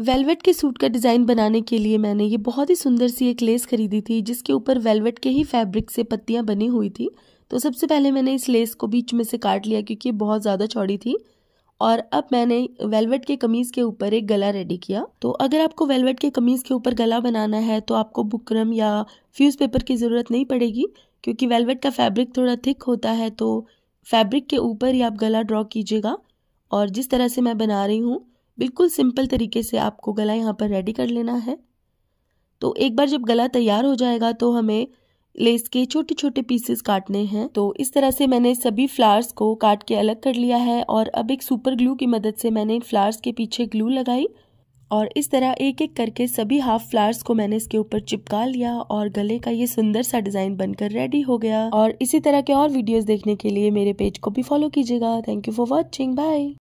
velvet के suit का design बनाने के लिए मैंने ये बहुत ही सुंदर सी एक लेस खरीदी थी जिसके ऊपर वेलवेट के ही फैब्रिक से पत्तियाँ बनी हुई थी तो सबसे पहले मैंने इस लेस को बीच में से काट लिया क्योंकि ये बहुत ज़्यादा चौड़ी थी और अब मैंने वेलवेट के कमीज़ के ऊपर एक गला रेडी किया तो अगर आपको वेलवेट के कमीज़ के ऊपर गला बनाना है तो आपको बुकरम या फ्यूज़ पेपर की ज़रूरत नहीं पड़ेगी क्योंकि वेलवेट का फैब्रिक थोड़ा थिक होता है तो फैब्रिक के ऊपर ही आप गला ड्रॉ कीजिएगा और जिस तरह से मैं बना रही हूँ बिल्कुल सिंपल तरीके से आपको गला यहाँ पर रेडी कर लेना है तो एक बार जब गला तैयार हो जाएगा तो हमें लेस के छोटे छोटे पीसेस काटने हैं तो इस तरह से मैंने सभी फ्लावर्स को काट के अलग कर लिया है और अब एक सुपर ग्लू की मदद से मैंने फ्लावर्स के पीछे ग्लू लगाई और इस तरह एक एक करके सभी हाफ फ्लावर्स को मैंने इसके ऊपर चिपका लिया और गले का ये सुंदर सा डिज़ाइन बनकर रेडी हो गया और इसी तरह के और वीडियोस देखने के लिए मेरे पेज को भी फॉलो कीजिएगा thank you for watching bye